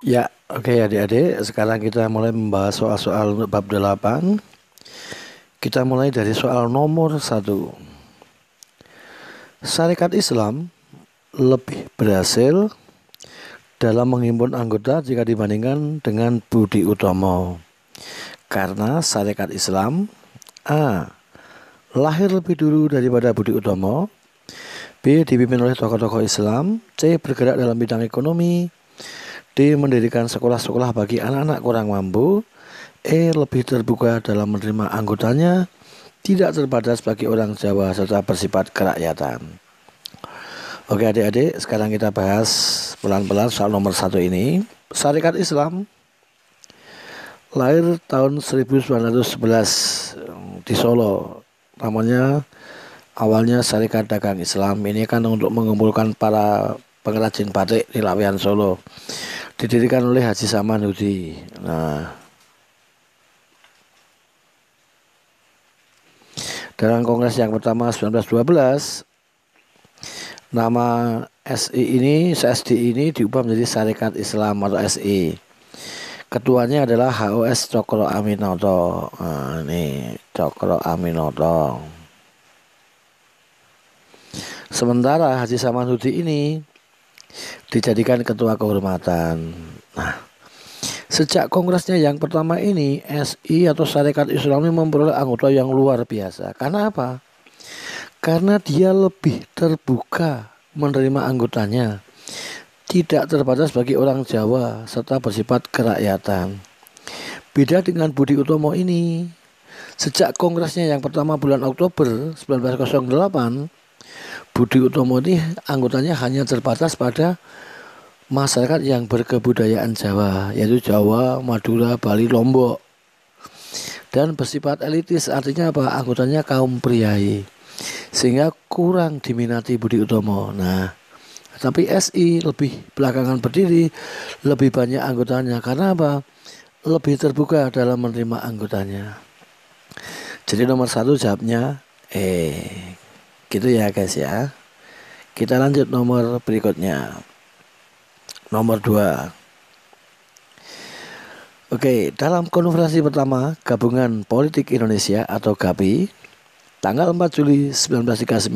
Ya, oke okay, adik-adik, sekarang kita mulai membahas soal-soal bab 8. Kita mulai dari soal nomor 1. Syarikat Islam lebih berhasil dalam menghimpun anggota jika dibandingkan dengan Budi Utomo. Karena syarikat Islam A. Lahir lebih dulu daripada Budi Utomo B. Dipimpin oleh tokoh-tokoh Islam C. Bergerak dalam bidang ekonomi D. Mendirikan sekolah-sekolah bagi anak-anak kurang mampu. E. Lebih terbuka dalam menerima anggotanya. Tidak terbatas bagi orang Jawa serta bersifat kerakyatan. Oke adik-adik, sekarang kita bahas pelan-pelan soal nomor satu ini. Syarikat Islam lahir tahun 1911 hmm, di Solo. Namanya awalnya Syarikat Dagang Islam. Ini kan untuk mengumpulkan para pengrajin batik di Lawian Solo didirikan oleh Haji Samanhudi. Nah, dalam kongres yang pertama 1912 nama SI ini SSD ini diubah menjadi Syarikat Islam atau SI ketuanya adalah HOS Cokro Aminoto nah, ini Cokro Aminoto sementara Haji Saman Hudi ini dijadikan ketua kehormatan. Nah, Sejak kongresnya yang pertama ini, SI atau Syarikat Islami memperoleh anggota yang luar biasa. Karena apa? Karena dia lebih terbuka menerima anggotanya. Tidak terbatas bagi orang Jawa serta bersifat kerakyatan. Beda dengan Budi Utomo ini. Sejak kongresnya yang pertama bulan Oktober 1908, Budi Utomo ini anggotanya hanya terbatas pada masyarakat yang berkebudayaan Jawa, yaitu Jawa, Madura, Bali, Lombok. Dan bersifat elitis, artinya apa? Anggotanya kaum priai. Sehingga kurang diminati Budi Utomo. Nah, tapi SI lebih belakangan berdiri, lebih banyak anggotanya. Karena apa? Lebih terbuka dalam menerima anggotanya. Jadi nomor satu jawabnya eh gitu ya guys ya kita lanjut nomor berikutnya nomor 2 Oke, dalam konferensi pertama Gabungan Politik Indonesia atau GAPI tanggal 4 Juli 1939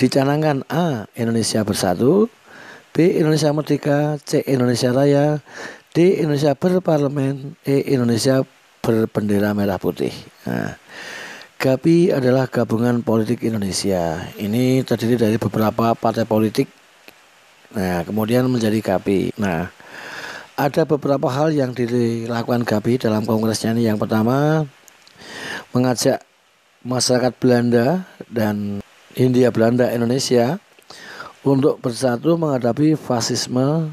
dicanangkan A. Indonesia Bersatu, B. Indonesia Merdeka, C. Indonesia Raya, D. Indonesia Berparlemen, E. Indonesia Berbendera Merah Putih. Nah, GAPI adalah Gabungan Politik Indonesia. Ini terdiri dari beberapa partai politik. Nah, kemudian menjadi GAPI. Nah, ada beberapa hal yang dilakukan GAPI dalam kongresnya ini. Yang pertama, mengajak masyarakat Belanda dan Hindia Belanda Indonesia untuk bersatu menghadapi fasisme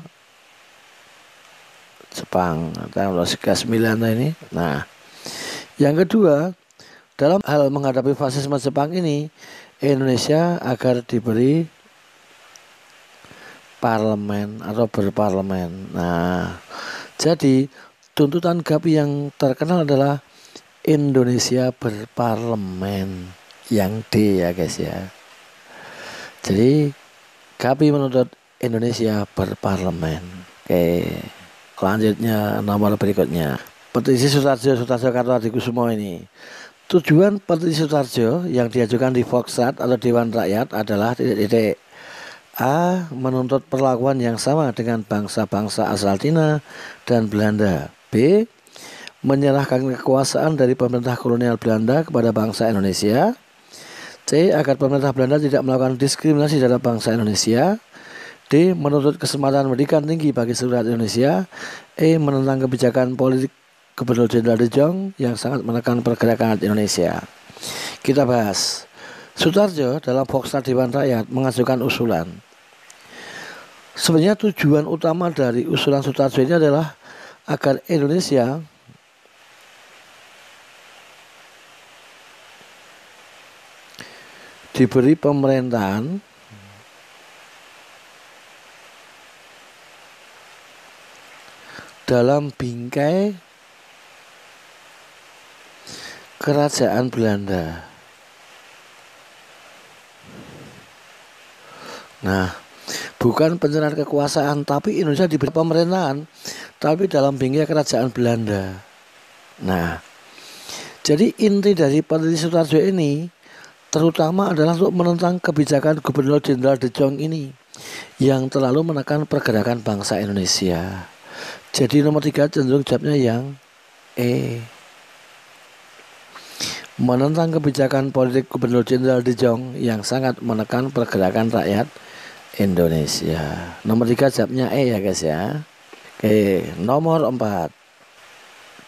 Jepang tahun 1909 ini. Nah, yang kedua, dalam hal menghadapi fasisme Jepang ini, Indonesia agar diberi parlemen atau berparlemen. Nah, jadi tuntutan GAPI yang terkenal adalah Indonesia berparlemen yang D ya guys ya. Jadi GAPI menuntut Indonesia berparlemen. Oke, lanjutnya nomor berikutnya. Petisi Sutarjo Sutarjo Adikusumo ini Tujuan petisi Sutarjo yang diajukan di Foksat atau Dewan Rakyat adalah titik-titik A. Menuntut perlakuan yang sama dengan bangsa-bangsa asal Cina dan Belanda B. Menyerahkan kekuasaan dari pemerintah kolonial Belanda kepada bangsa Indonesia C. Agar pemerintah Belanda tidak melakukan diskriminasi terhadap bangsa Indonesia D. Menuntut kesempatan pendidikan tinggi bagi seluruh Indonesia E. Menentang kebijakan politik Gubernur Jenderal De Jong yang sangat menekan pergerakan Indonesia. Kita bahas. Sutarjo dalam Foksna Dewan Rakyat mengajukan usulan. Sebenarnya tujuan utama dari usulan Sutarjo ini adalah agar Indonesia diberi pemerintahan dalam bingkai Kerajaan Belanda. Nah, bukan penyerahan kekuasaan, tapi Indonesia diberi pemerintahan, tapi dalam bingkai kerajaan Belanda. Nah, jadi inti dari peneliti Sutarjo ini terutama adalah untuk menentang kebijakan Gubernur Jenderal De Jong ini yang terlalu menekan pergerakan bangsa Indonesia. Jadi nomor tiga cenderung jawabnya yang E menentang kebijakan politik Gubernur Jenderal De Jong yang sangat menekan pergerakan rakyat Indonesia. Nomor tiga jawabnya E ya guys ya. Oke, nomor empat.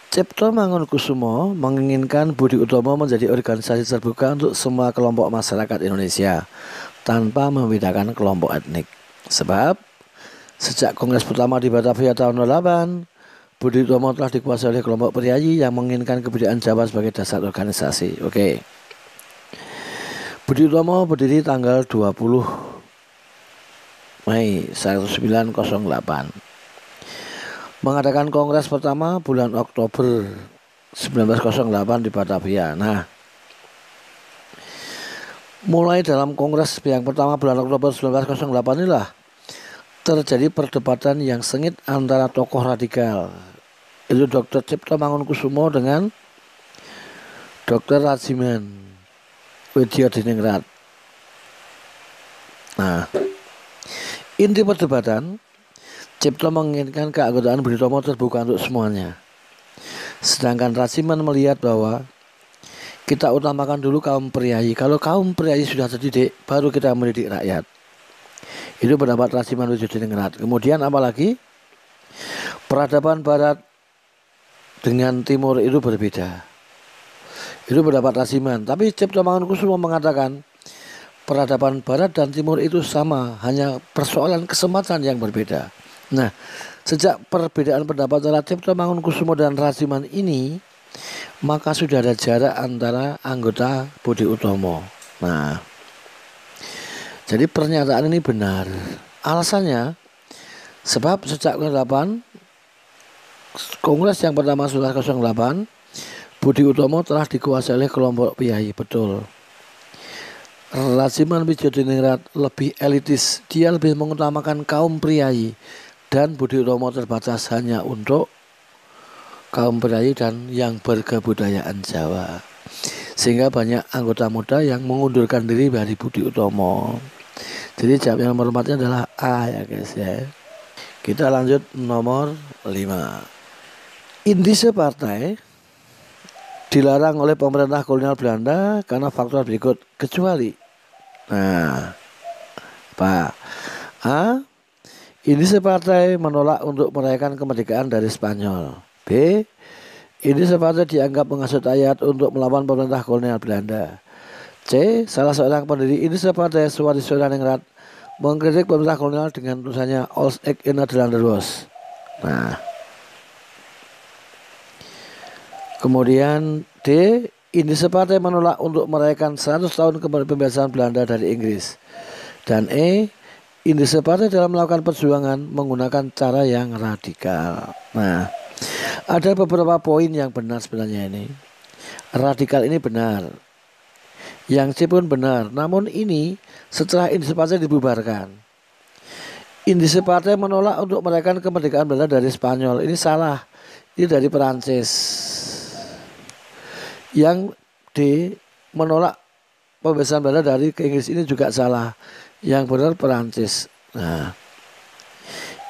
Cipto Mangunkusumo menginginkan Budi Utomo menjadi organisasi terbuka untuk semua kelompok masyarakat Indonesia tanpa membedakan kelompok etnik. Sebab sejak Kongres pertama di Batavia tahun 2008, Budi Utomo telah dikuasai oleh kelompok priayi yang menginginkan kebudayaan Jawa sebagai dasar organisasi. Oke. Budi Utomo berdiri tanggal 20 Mei 1908. Mengadakan kongres pertama bulan Oktober 1908 di Batavia. Nah, mulai dalam kongres yang pertama bulan Oktober 1908 inilah terjadi perdebatan yang sengit antara tokoh radikal itu Dr. Cipto Mangunkusumo dengan Dr. Rajiman Widya Diningrat. Nah, inti perdebatan Cipto menginginkan keanggotaan Britomo terbuka untuk semuanya. Sedangkan Rajiman melihat bahwa kita utamakan dulu kaum priayi. Kalau kaum priayi sudah terdidik, baru kita mendidik rakyat. Itu pendapat Rasiman di Diningrat. Kemudian apalagi peradaban barat dengan timur itu berbeda. Itu pendapat Rasiman. Tapi Cipto Mangunkusumo mengatakan peradaban barat dan timur itu sama, hanya persoalan kesempatan yang berbeda. Nah, sejak perbedaan pendapat antara Cipto Mangunkusumo dan Rasiman ini, maka sudah ada jarak antara anggota Budi Utomo. Nah, jadi pernyataan ini benar. Alasannya sebab sejak 8 Kongres yang pertama sudah 08 Budi Utomo telah dikuasai oleh kelompok Piai, betul. Rajiman Wijodiningrat lebih elitis, dia lebih mengutamakan kaum priayi dan Budi Utomo terbatas hanya untuk kaum priayi dan yang berkebudayaan Jawa. Sehingga banyak anggota muda yang mengundurkan diri dari Budi Utomo. Jadi jawab yang terhormatnya adalah A ya guys ya. Kita lanjut nomor 5. Indise partai dilarang oleh pemerintah kolonial Belanda karena faktor berikut kecuali nah Pak A Indise partai menolak untuk merayakan kemerdekaan dari Spanyol B Indise partai dianggap mengasut ayat untuk melawan pemerintah kolonial Belanda C. Salah seorang pendiri Indonesia Partai suatu Ningrat mengkritik pemerintah kolonial dengan tulisannya All's Egg in Nederlander Nah. Kemudian D. Indonesia Partai menolak untuk merayakan 100 tahun kemerdekaan Belanda dari Inggris. Dan E. Indonesia Partai dalam melakukan perjuangan menggunakan cara yang radikal. Nah, ada beberapa poin yang benar sebenarnya ini. Radikal ini benar yang C pun benar. Namun ini setelah Indonesia Partai dibubarkan. Indonesia Partai menolak untuk merayakan kemerdekaan Belanda dari Spanyol. Ini salah. Ini dari Perancis. Yang D menolak pembebasan Belanda dari ke Inggris ini juga salah. Yang benar Perancis. Nah,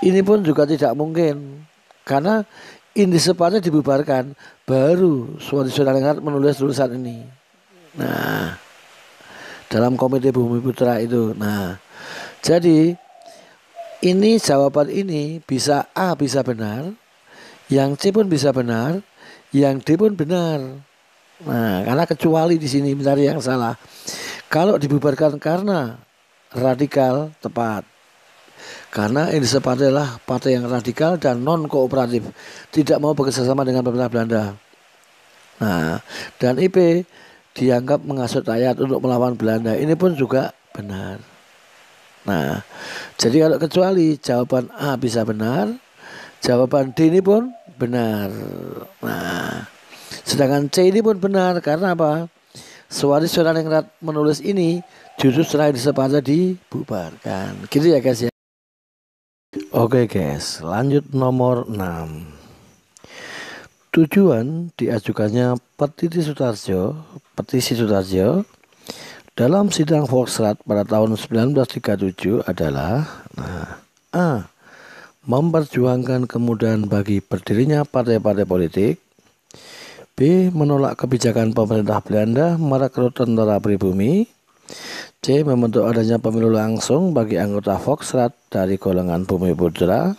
ini pun juga tidak mungkin karena ini sepatnya dibubarkan baru suatu Soedarengrat menulis tulisan ini. Nah, dalam Komite Bumi Putra itu. Nah, jadi ini jawaban ini bisa A bisa benar, yang C pun bisa benar, yang D pun benar. Nah, karena kecuali di sini benar yang salah. Kalau dibubarkan karena radikal tepat. Karena ini sepadalah partai yang radikal dan non kooperatif, tidak mau bekerjasama dengan pemerintah Belanda. Nah, dan IP dianggap mengasut rakyat untuk melawan Belanda. Ini pun juga benar. Nah, jadi kalau kecuali jawaban A bisa benar, jawaban D ini pun benar. Nah, sedangkan C ini pun benar karena apa? Suwari Suraningrat menulis ini justru setelah disepakati dibubarkan. Gitu ya guys ya. Oke guys, lanjut nomor 6. Tujuan diajukannya Petisi Sutarjo, Petisi Sutarjo dalam sidang Volksrat pada tahun 1937 adalah nah, A. Memperjuangkan kemudahan bagi berdirinya partai-partai politik B. Menolak kebijakan pemerintah Belanda merekrut tentara pribumi C. Membentuk adanya pemilu langsung bagi anggota Volksrat dari golongan bumi putra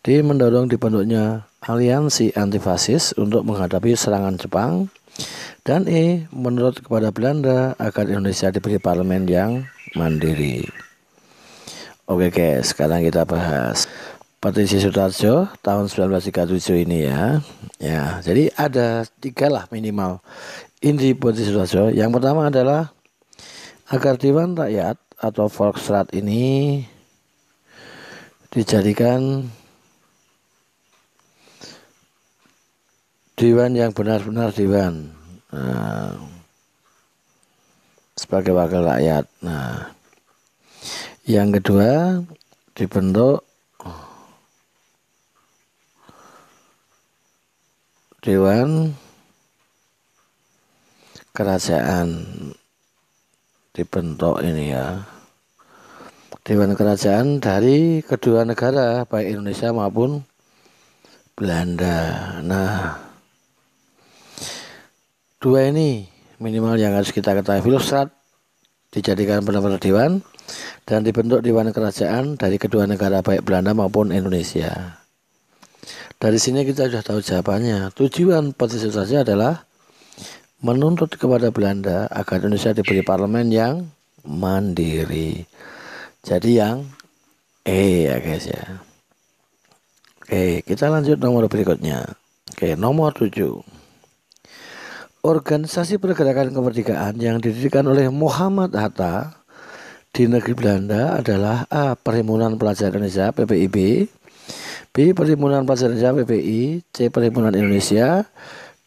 D. Mendorong dibentuknya aliansi antifasis untuk menghadapi serangan Jepang dan E menurut kepada Belanda agar Indonesia diberi parlemen yang mandiri. Oke guys, sekarang kita bahas Petisi Sutarjo tahun 1937 ini ya. Ya, jadi ada tiga lah minimal inti Petisi Sutarjo. Yang pertama adalah agar Dewan Rakyat atau Volksrat ini dijadikan Dewan yang benar-benar dewan nah, sebagai wakil rakyat. Nah, yang kedua dibentuk dewan kerajaan dibentuk ini ya dewan kerajaan dari kedua negara baik Indonesia maupun Belanda. Nah, dua ini minimal yang harus kita ketahui filsafat dijadikan benar-benar dewan dan dibentuk dewan kerajaan dari kedua negara baik Belanda maupun Indonesia. Dari sini kita sudah tahu jawabannya. Tujuan partisipasi adalah menuntut kepada Belanda agar Indonesia diberi parlemen yang mandiri. Jadi yang E ya guys ya. Oke, kita lanjut nomor berikutnya. Oke, nomor 7 organisasi pergerakan kemerdekaan yang didirikan oleh Muhammad Hatta di negeri Belanda adalah A. Perhimpunan Pelajar Indonesia PPIB B. Perhimpunan Pelajar Indonesia PPI C. Perhimpunan Indonesia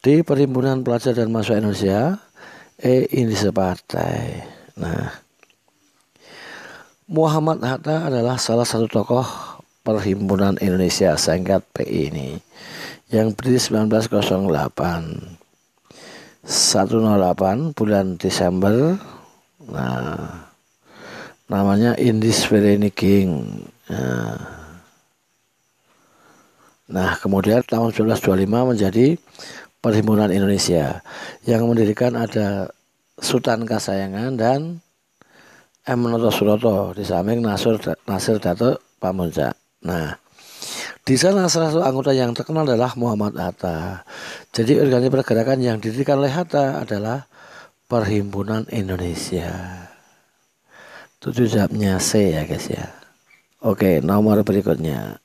D. Perhimpunan Pelajar dan Mahasiswa Indonesia E. Indonesia Partai Nah Muhammad Hatta adalah salah satu tokoh Perhimpunan Indonesia singkat PI ini yang berdiri 1908 108 bulan Desember nah namanya Indis King nah. nah. kemudian tahun 1925 menjadi Perhimpunan Indonesia yang mendirikan ada Sultan Kasayangan dan M. Noto Suroto di samping Nasir, Nasir Dato Pamuncak nah di sana salah satu anggota yang terkenal adalah Muhammad Hatta. Jadi organisasi pergerakan yang didirikan oleh Hatta adalah Perhimpunan Indonesia. Tujuh jawabnya C ya guys ya. Oke, nomor berikutnya.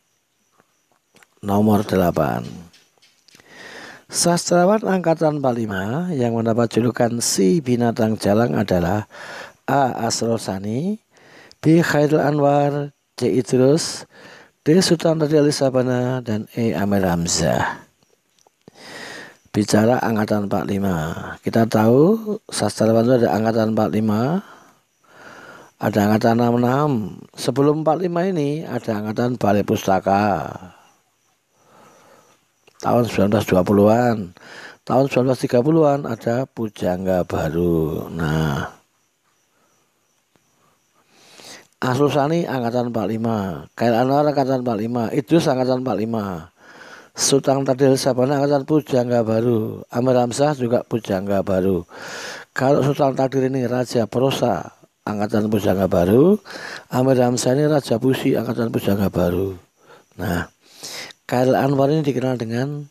Nomor delapan. Sastrawan Angkatan 45 yang mendapat julukan Si Binatang Jalang adalah A. Asrosani, B. Khairul Anwar, C. Idrus, D. Sultan Tadi Sabana dan E. Amir Hamzah bicara angkatan 45 kita tahu sastrawan itu ada angkatan 45 ada angkatan 66 sebelum 45 ini ada angkatan Balai Pustaka tahun 1920-an tahun 1930-an ada pujangga baru nah Asusani angkatan 45, Kail Anwar angkatan 45, Idrus angkatan 45. Sutang Tadil Sabana angkatan pujangga baru, Amir Hamzah juga pujangga baru. Kalau Sultan Tadil ini Raja Prosa angkatan pujangga baru, Amir Hamzah ini Raja Pusi angkatan pujangga baru. Nah, Kail Anwar ini dikenal dengan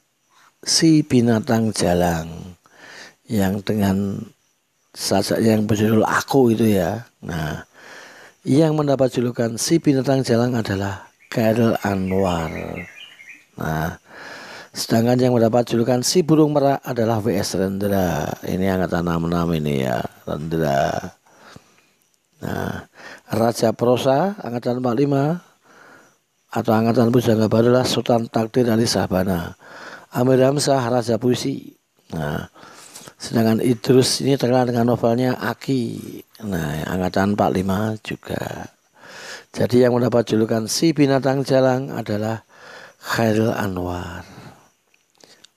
si binatang jalang yang dengan sajak yang berjudul aku itu ya. Nah, yang mendapat julukan si binatang jalan adalah Khairul Anwar. Nah, sedangkan yang mendapat julukan si burung merah adalah WS Rendra. Ini angkatan 66 ini ya, Rendra. Nah, Raja Prosa angkatan 45 atau angkatan Pujangga barulah Sultan Takdir Ali Sabana. Amir Hamzah Raja Puisi. Nah, Sedangkan Idrus ini terkenal dengan novelnya Aki. Nah, angkatan 45 juga. Jadi yang mendapat julukan si binatang jalang adalah Khairul Anwar.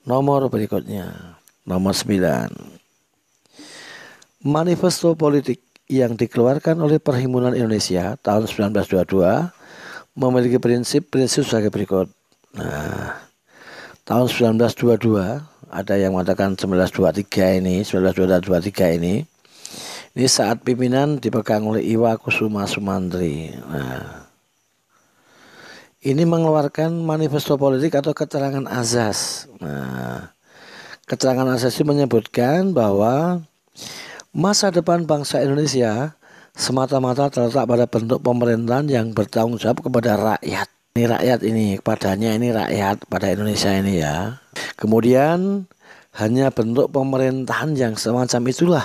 Nomor berikutnya, nomor 9. Manifesto politik yang dikeluarkan oleh Perhimpunan Indonesia tahun 1922 memiliki prinsip-prinsip sebagai berikut. Nah, tahun 1922 ada yang mengatakan 1923 ini 1923 ini ini saat pimpinan dipegang oleh Iwa Kusuma Sumantri nah, ini mengeluarkan manifesto politik atau keterangan azas nah, keterangan azas itu menyebutkan bahwa masa depan bangsa Indonesia semata-mata terletak pada bentuk pemerintahan yang bertanggung jawab kepada rakyat ini rakyat ini kepadanya ini rakyat pada Indonesia ini ya kemudian hanya bentuk pemerintahan yang semacam itulah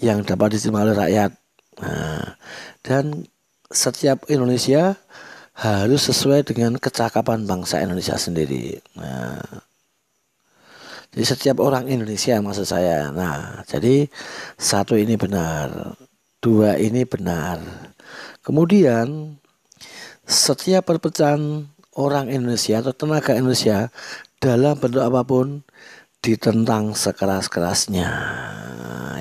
yang dapat diterima oleh rakyat nah, dan setiap Indonesia harus sesuai dengan kecakapan bangsa Indonesia sendiri nah, jadi setiap orang Indonesia maksud saya nah jadi satu ini benar dua ini benar kemudian setiap perpecahan orang Indonesia atau tenaga Indonesia dalam bentuk apapun ditentang sekeras-kerasnya.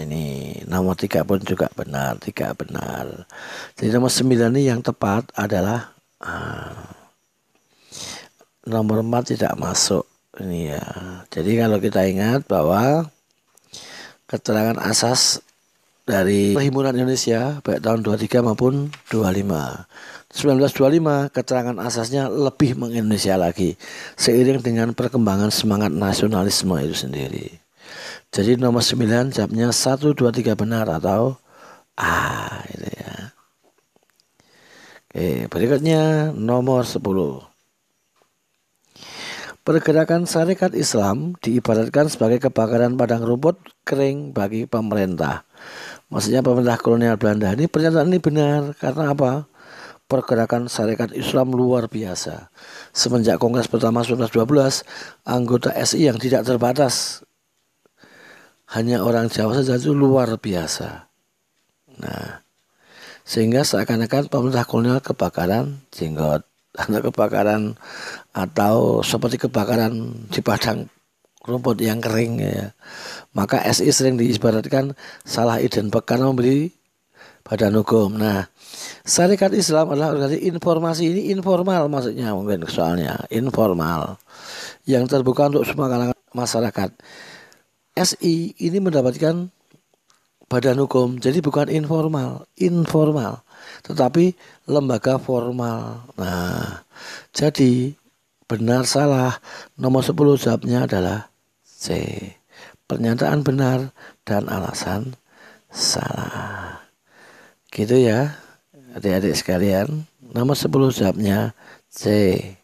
Ini nomor tiga pun juga benar, tiga benar. Jadi nomor sembilan ini yang tepat adalah ah, nomor empat tidak masuk. Ini ya. Jadi kalau kita ingat bahwa keterangan asas dari Perhimpunan Indonesia baik tahun 23 maupun 25. 1925 keterangan asasnya lebih mengindonesia lagi seiring dengan perkembangan semangat nasionalisme itu sendiri. Jadi nomor 9 jawabnya 1 2 3 benar atau A itu ya. Oke, berikutnya nomor 10. Pergerakan syarikat Islam diibaratkan sebagai kebakaran padang rumput kering bagi pemerintah. Maksudnya pemerintah kolonial Belanda ini pernyataan ini benar karena apa? Pergerakan syarikat Islam luar biasa. Semenjak Kongres pertama 1912, anggota SI yang tidak terbatas hanya orang Jawa saja itu luar biasa. Nah, sehingga seakan-akan pemerintah kolonial kebakaran jenggot atau kebakaran atau seperti kebakaran di padang rumput yang kering ya. Maka SI sering diibaratkan salah iden pekan membeli badan hukum. Nah, syarikat Islam adalah organisasi informasi ini informal maksudnya mungkin soalnya informal yang terbuka untuk semua kalangan masyarakat. SI ini mendapatkan badan hukum, jadi bukan informal, informal, tetapi lembaga formal. Nah, jadi benar salah nomor 10 jawabnya adalah C. Pernyataan benar dan alasan salah. Gitu ya, adik-adik sekalian. Nomor 10 jawabnya C.